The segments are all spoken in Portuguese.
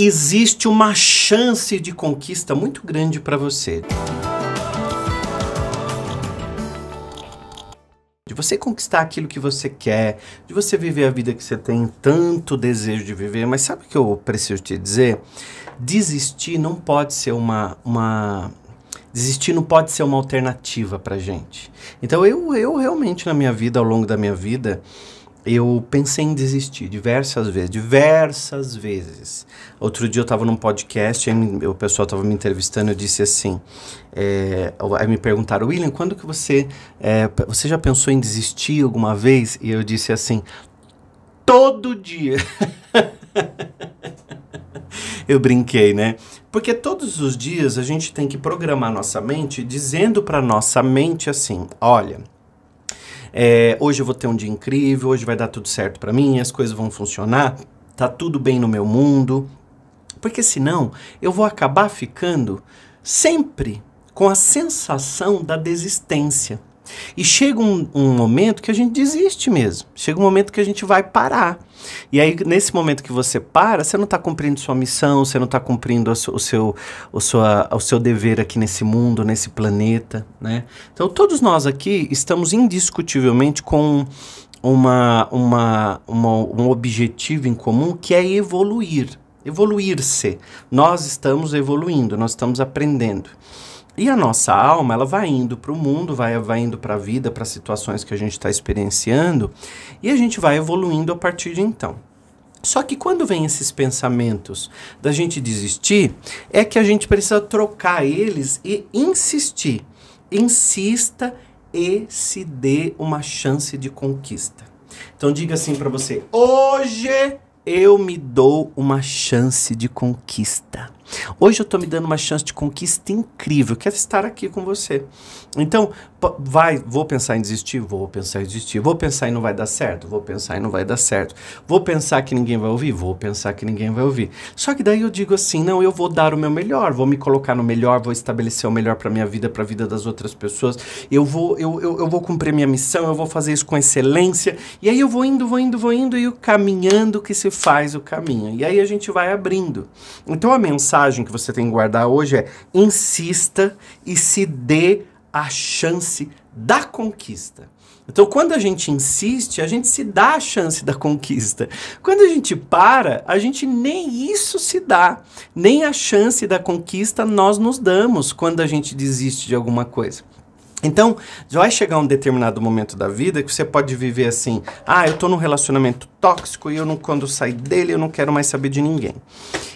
existe uma chance de conquista muito grande para você. De você conquistar aquilo que você quer, de você viver a vida que você tem tanto desejo de viver. Mas sabe o que eu preciso te dizer? Desistir não pode ser uma, uma desistir não pode ser uma alternativa para gente. Então eu, eu realmente na minha vida, ao longo da minha vida, eu pensei em desistir diversas vezes, diversas vezes. Outro dia eu estava num podcast, aí o pessoal estava me entrevistando, eu disse assim, é, aí me perguntaram, William, quando que você, é, você já pensou em desistir alguma vez? E eu disse assim, todo dia. eu brinquei, né? Porque todos os dias a gente tem que programar nossa mente dizendo para nossa mente assim, olha, é, hoje eu vou ter um dia incrível, hoje vai dar tudo certo para mim, as coisas vão funcionar, tá tudo bem no meu mundo. Porque senão eu vou acabar ficando sempre com a sensação da desistência. E chega um, um momento que a gente desiste mesmo, chega um momento que a gente vai parar. E aí, nesse momento que você para, você não está cumprindo sua missão, você não está cumprindo su o, seu, o, sua, o seu dever aqui nesse mundo, nesse planeta, né? Então, todos nós aqui estamos indiscutivelmente com uma, uma, uma, um objetivo em comum que é evoluir, evoluir-se. Nós estamos evoluindo, nós estamos aprendendo. E a nossa alma, ela vai indo para o mundo, vai, vai indo para a vida, para situações que a gente está experienciando, e a gente vai evoluindo a partir de então. Só que quando vem esses pensamentos da gente desistir, é que a gente precisa trocar eles e insistir. Insista e se dê uma chance de conquista. Então diga assim para você: hoje eu me dou uma chance de conquista. Hoje eu estou me dando uma chance de conquista incrível. Quero estar aqui com você. Então, vai, vou pensar em desistir, vou pensar em desistir, vou pensar e não vai dar certo, vou pensar e não vai dar certo, vou pensar que ninguém vai ouvir, vou pensar que ninguém vai ouvir. Só que daí eu digo assim, não, eu vou dar o meu melhor, vou me colocar no melhor, vou estabelecer o melhor para minha vida, para a vida das outras pessoas. Eu vou, eu, eu, eu vou cumprir minha missão, eu vou fazer isso com excelência. E aí eu vou indo, vou indo, vou indo e o caminhando que se faz o caminho. E aí a gente vai abrindo. Então a mensagem mensagem que você tem que guardar hoje é: insista e se dê a chance da conquista. Então, quando a gente insiste, a gente se dá a chance da conquista. Quando a gente para, a gente nem isso se dá. Nem a chance da conquista nós nos damos quando a gente desiste de alguma coisa. Então, vai chegar um determinado momento da vida que você pode viver assim: ah, eu estou num relacionamento tóxico e eu não, quando sai sair dele eu não quero mais saber de ninguém.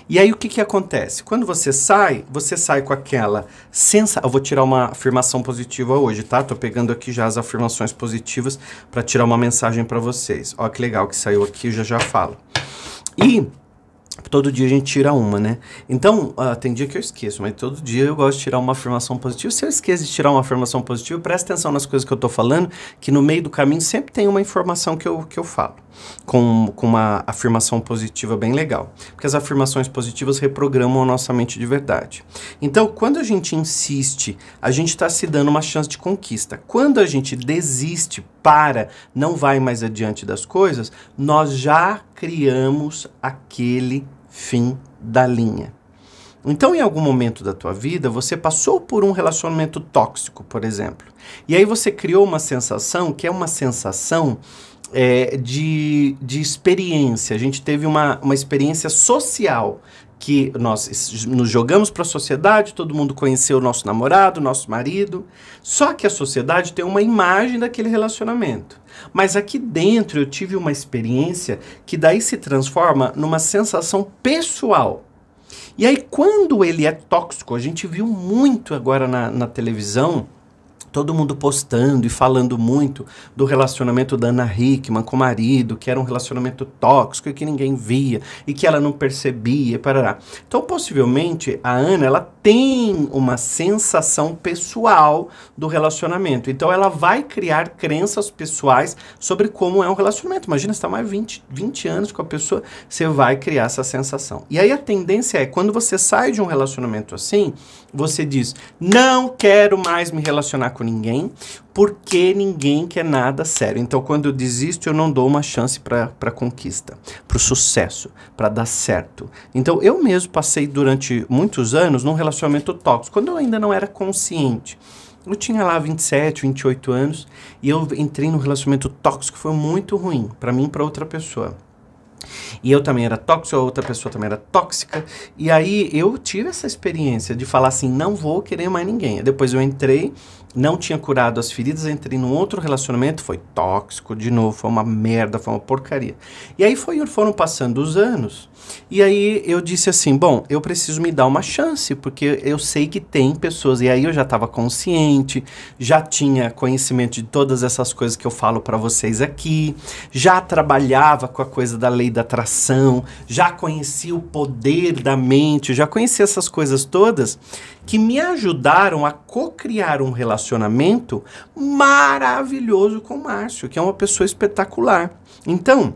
E aí o que, que acontece? Quando você sai, você sai com aquela sensação. Eu vou tirar uma afirmação positiva hoje, tá? Tô pegando aqui já as afirmações positivas para tirar uma mensagem para vocês. Ó, que legal que saiu aqui, eu já já falo. E Todo dia a gente tira uma, né? Então, uh, tem dia que eu esqueço, mas todo dia eu gosto de tirar uma afirmação positiva. Se eu esqueço de tirar uma afirmação positiva, presta atenção nas coisas que eu estou falando, que no meio do caminho sempre tem uma informação que eu, que eu falo com, com uma afirmação positiva bem legal. Porque as afirmações positivas reprogramam a nossa mente de verdade. Então, quando a gente insiste, a gente está se dando uma chance de conquista. Quando a gente desiste, para, não vai mais adiante das coisas, nós já criamos aquele fim da linha. Então, em algum momento da tua vida, você passou por um relacionamento tóxico, por exemplo. E aí você criou uma sensação que é uma sensação é, de, de experiência. A gente teve uma, uma experiência social que nós nos jogamos para a sociedade, todo mundo conheceu o nosso namorado, nosso marido. Só que a sociedade tem uma imagem daquele relacionamento. Mas aqui dentro eu tive uma experiência que daí se transforma numa sensação pessoal. E aí, quando ele é tóxico, a gente viu muito agora na, na televisão todo mundo postando e falando muito do relacionamento da Ana Hickman com o marido, que era um relacionamento tóxico e que ninguém via e que ela não percebia, parará. Então, possivelmente, a Ana, ela tem uma sensação pessoal do relacionamento. Então, ela vai criar crenças pessoais sobre como é um relacionamento. Imagina, você está mais 20, 20 anos com a pessoa, você vai criar essa sensação. E aí, a tendência é, quando você sai de um relacionamento assim, você diz, não quero mais me relacionar com com ninguém, porque ninguém quer nada sério. Então, quando eu desisto, eu não dou uma chance para conquista, para o sucesso, para dar certo. Então, eu mesmo passei durante muitos anos num relacionamento tóxico, quando eu ainda não era consciente. Eu tinha lá 27, 28 anos e eu entrei num relacionamento tóxico, foi muito ruim para mim e para outra pessoa. E eu também era tóxico, a outra pessoa também era tóxica. E aí eu tive essa experiência de falar assim: não vou querer mais ninguém. Depois eu entrei não tinha curado as feridas, entrei num outro relacionamento, foi tóxico de novo, foi uma merda, foi uma porcaria. E aí foi, foram passando os anos, e aí eu disse assim: bom, eu preciso me dar uma chance, porque eu sei que tem pessoas, e aí eu já estava consciente, já tinha conhecimento de todas essas coisas que eu falo para vocês aqui, já trabalhava com a coisa da lei da atração, já conhecia o poder da mente, já conhecia essas coisas todas que me ajudaram a co-criar um relacionamento relacionamento maravilhoso com o Márcio, que é uma pessoa espetacular. Então,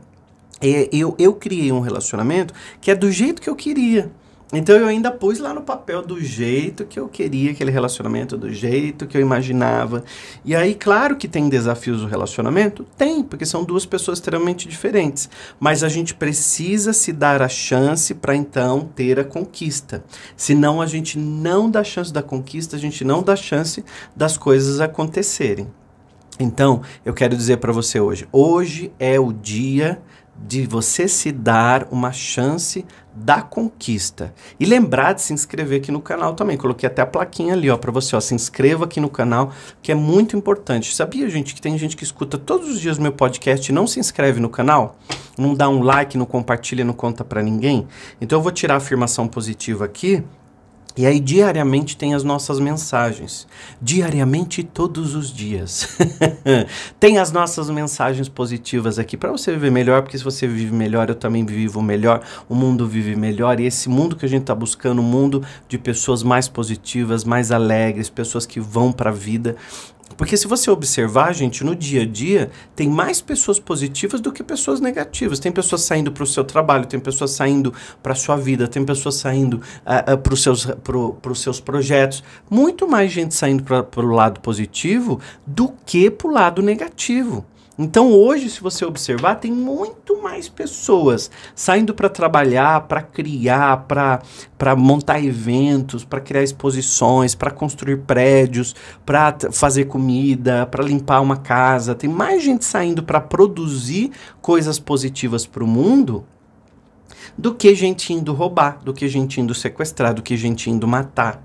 é, eu, eu criei um relacionamento que é do jeito que eu queria. Então eu ainda pus lá no papel do jeito que eu queria aquele relacionamento, do jeito que eu imaginava. E aí, claro que tem desafios no relacionamento? Tem, porque são duas pessoas extremamente diferentes. Mas a gente precisa se dar a chance para então ter a conquista. Senão a gente não dá chance da conquista, a gente não dá chance das coisas acontecerem. Então, eu quero dizer para você hoje, hoje é o dia de você se dar uma chance da conquista. E lembrar de se inscrever aqui no canal também. Coloquei até a plaquinha ali, ó, para você, ó, se inscreva aqui no canal, que é muito importante. Sabia, gente, que tem gente que escuta todos os dias meu podcast e não se inscreve no canal? Não dá um like, não compartilha, não conta para ninguém? Então eu vou tirar a afirmação positiva aqui e aí, diariamente, tem as nossas mensagens. Diariamente, todos os dias. tem as nossas mensagens positivas aqui para você viver melhor, porque se você vive melhor, eu também vivo melhor, o mundo vive melhor. E esse mundo que a gente está buscando, um mundo de pessoas mais positivas, mais alegres, pessoas que vão para a vida, porque se você observar, gente, no dia a dia tem mais pessoas positivas do que pessoas negativas. Tem pessoas saindo para o seu trabalho, tem pessoas saindo para a sua vida, tem pessoas saindo uh, ah, uh, ah, para os seus, pro, seus projetos. Muito mais gente saindo para o lado positivo do que para o lado negativo. Então hoje, se você observar, tem muito mais pessoas saindo para trabalhar, para criar, para montar eventos, para criar exposições, para construir prédios, para fazer comida, para limpar uma casa. Tem mais gente saindo para produzir coisas positivas para o mundo do que gente indo roubar, do que gente indo sequestrar, do que gente indo matar.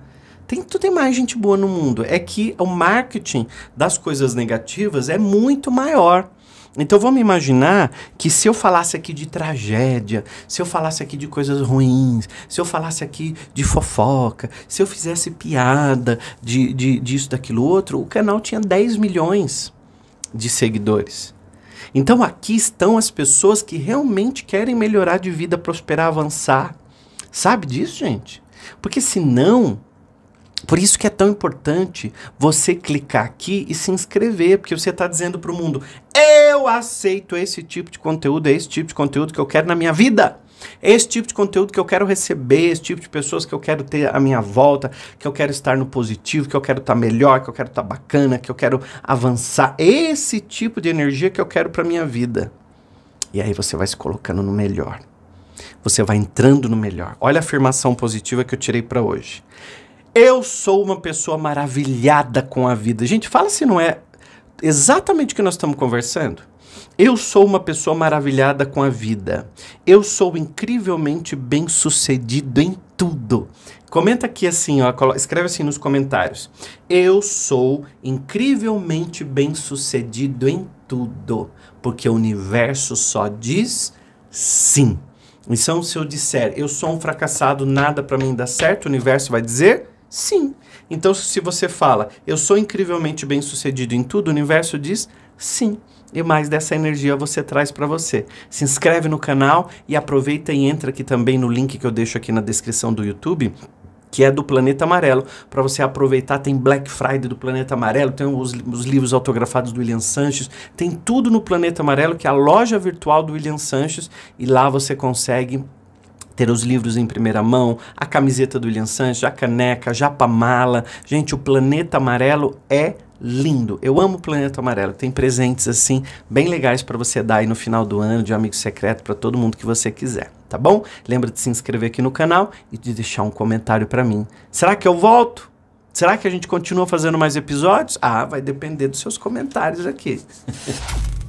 Tem, tu tem mais gente boa no mundo. É que o marketing das coisas negativas é muito maior. Então vamos imaginar que se eu falasse aqui de tragédia, se eu falasse aqui de coisas ruins, se eu falasse aqui de fofoca, se eu fizesse piada de, de, disso, daquilo outro, o canal tinha 10 milhões de seguidores. Então aqui estão as pessoas que realmente querem melhorar de vida, prosperar, avançar. Sabe disso, gente? Porque senão por isso que é tão importante você clicar aqui e se inscrever, porque você está dizendo para o mundo: eu aceito esse tipo de conteúdo, é esse tipo de conteúdo que eu quero na minha vida. Esse tipo de conteúdo que eu quero receber, esse tipo de pessoas que eu quero ter à minha volta, que eu quero estar no positivo, que eu quero estar tá melhor, que eu quero estar tá bacana, que eu quero avançar. Esse tipo de energia que eu quero para minha vida. E aí você vai se colocando no melhor. Você vai entrando no melhor. Olha a afirmação positiva que eu tirei para hoje. Eu sou uma pessoa maravilhada com a vida. Gente, fala se não é exatamente o que nós estamos conversando. Eu sou uma pessoa maravilhada com a vida. Eu sou incrivelmente bem sucedido em tudo. Comenta aqui assim, ó, escreve assim nos comentários. Eu sou incrivelmente bem sucedido em tudo, porque o universo só diz sim. Então, se eu disser eu sou um fracassado, nada para mim dá certo, o universo vai dizer Sim. Então, se você fala, eu sou incrivelmente bem sucedido em tudo, o universo diz sim. E mais dessa energia você traz para você. Se inscreve no canal e aproveita e entra aqui também no link que eu deixo aqui na descrição do YouTube que é do Planeta Amarelo, para você aproveitar. Tem Black Friday do Planeta Amarelo, tem os, os, livros autografados do William Sanches, tem tudo no Planeta Amarelo, que é a loja virtual do William Sanches, e lá você consegue ter os livros em primeira mão, a camiseta do William Sanches, a caneca, a japamala. Gente, o planeta amarelo é lindo. Eu amo o Planeta Amarelo. Tem presentes assim bem legais para você dar aí no final do ano de um amigo secreto para todo mundo que você quiser, tá bom? Lembra de se inscrever aqui no canal e de deixar um comentário para mim. Será que eu volto? Será que a gente continua fazendo mais episódios? Ah, vai depender dos seus comentários aqui.